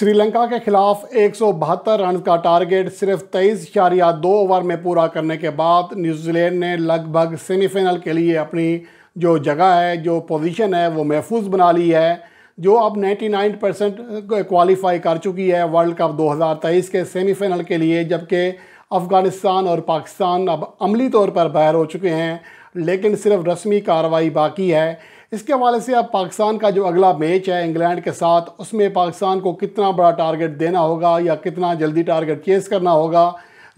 श्रीलंका के खिलाफ एक रन का टारगेट सिर्फ तेईस इशारिया दो ओवर में पूरा करने के बाद न्यूजीलैंड ने लगभग सेमीफाइनल के लिए अपनी जो जगह है जो पोजीशन है वो महफूज बना ली है जो अब 99 परसेंट क्वालिफाई कर चुकी है वर्ल्ड कप 2023 के सेमीफाइनल के लिए जबकि अफ़गानिस्तान और पाकिस्तान अब अमली तौर पर बाहर हो चुके हैं लेकिन सिर्फ रस्मी कार्रवाई बाकी है इसके हवाले से अब पाकिस्तान का जो अगला मैच है इंग्लैंड के साथ उसमें पाकिस्तान को कितना बड़ा टारगेट देना होगा या कितना जल्दी टारगेट चेस करना होगा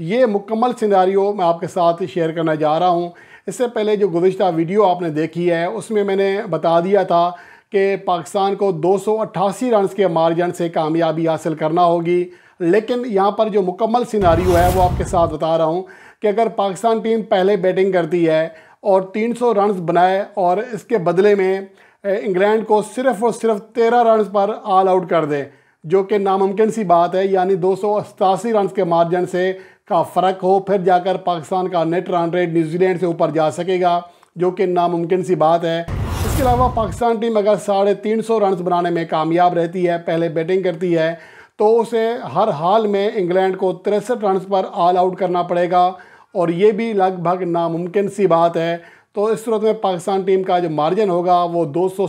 ये मुकम्मल सिनारियों मैं आपके साथ शेयर करना जा रहा हूँ इससे पहले जो गुज्त वीडियो आपने देखी है उसमें मैंने बता दिया था कि पाकिस्तान को दो सौ अट्ठासी रन के मार्जन से कामयाबी हासिल करना होगी लेकिन यहाँ पर जो मुकम्मल सिनारी है वो आपके साथ बता रहा हूँ कि अगर पाकिस्तान टीम पहले बैटिंग करती है और 300 रन्स बनाए और इसके बदले में इंग्लैंड को सिर्फ और सिर्फ तेरह रन्स पर ऑल आउट कर दे जो कि नामुमकिन सी बात है यानी दो रन्स के मार्जिन से का फ़र्क हो फिर जाकर पाकिस्तान का नेट रन रेट न्यूजीलैंड से ऊपर जा सकेगा जो कि नामुमकिन सी बात है इसके अलावा पाकिस्तान टीम अगर साढ़े तीन सौ रन बनाने में कामयाब रहती है पहले बैटिंग करती है तो उसे हर हाल में इंग्लैंड को तिरसठ रन पर ऑल आउट करना पड़ेगा और ये भी लगभग नामुमकिन सी बात है तो इस सूरत में पाकिस्तान टीम का जो मार्जिन होगा वो दो सौ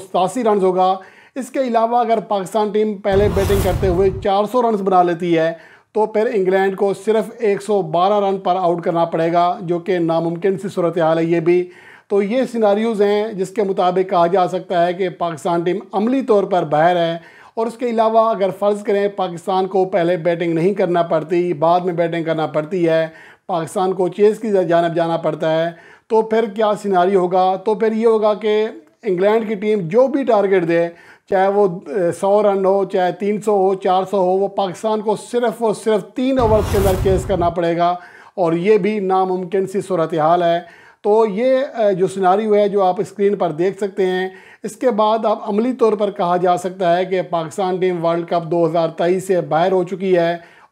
रन होगा इसके अलावा अगर पाकिस्तान टीम पहले बैटिंग करते हुए 400 रन बना लेती है तो फिर इंग्लैंड को सिर्फ 112 रन पर आउट करना पड़ेगा जो कि नामुमकिन सी सूरत हाल है ये भी तो ये सिनारीज़ हैं जिसके मुताबिक कहा जा सकता है कि पाकिस्तान टीम अमली तौर पर बाहर है और उसके अलावा अगर फ़र्ज़ करें पाकिस्तान को पहले बैटिंग नहीं करना पड़ती बाद में बैटिंग करना पड़ती है पाकिस्तान को चेज़ की जानब जाना पड़ता है तो फिर क्या सिनारी होगा तो फिर ये होगा कि इंग्लैंड की टीम जो भी टारगेट दे चाहे वो सौ रन हो चाहे तीन सौ हो चार सौ हो वो पाकिस्तान को सिर्फ और सिर्फ तीन ओवर्स के अंदर चेस करना पड़ेगा और ये भी नामुमकिन सी सूरत हाल है तो ये जो सिनारी है जो आप स्क्रीन पर देख सकते हैं इसके बाद आप अमली तौर पर कहा जा सकता है कि पाकिस्तान टीम वर्ल्ड कप तेईस से बाहर हो चुकी है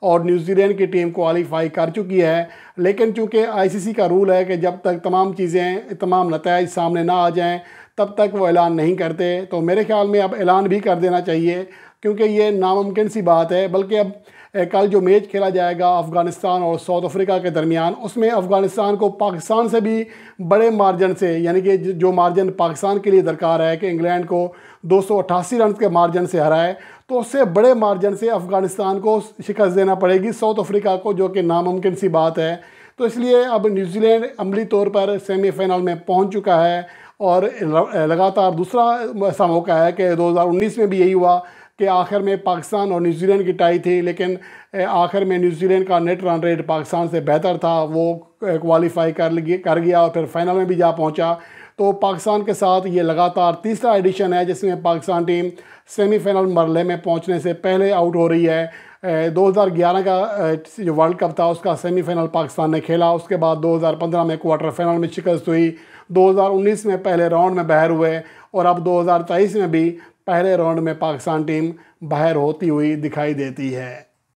और न्यूजीलैंड की टीम क्वालिफाई कर चुकी है लेकिन चूँकि आईसीसी का रूल है कि जब तक तमाम चीज़ें तमाम नतज सामने ना आ जाएँ तब तक वो ऐलान नहीं करते तो मेरे ख्याल में अब ऐलान भी कर देना चाहिए क्योंकि ये नामुमकिन सी बात है बल्कि अब कल जो मैच खेला जाएगा अफ़गानिस्तान और साउथ अफ्रीका के दरमियान उसमें अफ़गानिस्तान को पाकिस्तान से भी बड़े मार्जन से यानी कि जो मार्जन पाकिस्तान के लिए दरकार है कि इंग्लैंड को दो सौ रन के मार्जन से हराए तो उससे बड़े मार्जिन से अफ़गानिस्तान को शिकस्त देना पड़ेगी साउथ अफ्रीका को जो कि नामुमकिन सी बात है तो इसलिए अब न्यूजीलैंड अमली तौर पर सेमीफाइनल में पहुंच चुका है और लगातार दूसरा ऐसा मौका है कि 2019 में भी यही हुआ कि आखिर में पाकिस्तान और न्यूजीलैंड की टाई थी लेकिन आखिर में न्यूजीलैंड का नेट रन रेट पाकिस्तान से बेहतर था वो क्वालिफाई कर कर गया और फिर फाइनल में भी जा पहुंचा तो पाकिस्तान के साथ ये लगातार तीसरा एडिशन है जिसमें पाकिस्तान टीम सेमीफाइनल मरले में पहुंचने से पहले आउट हो रही है 2011 का जो वर्ल्ड कप था उसका सेमीफाइनल पाकिस्तान ने खेला उसके बाद 2015 में क्वार्टर फाइनल में शिकस्त हुई 2019 में पहले राउंड में बाहर हुए और अब दो में भी पहले राउंड में पाकिस्तान टीम बाहर होती हुई दिखाई देती है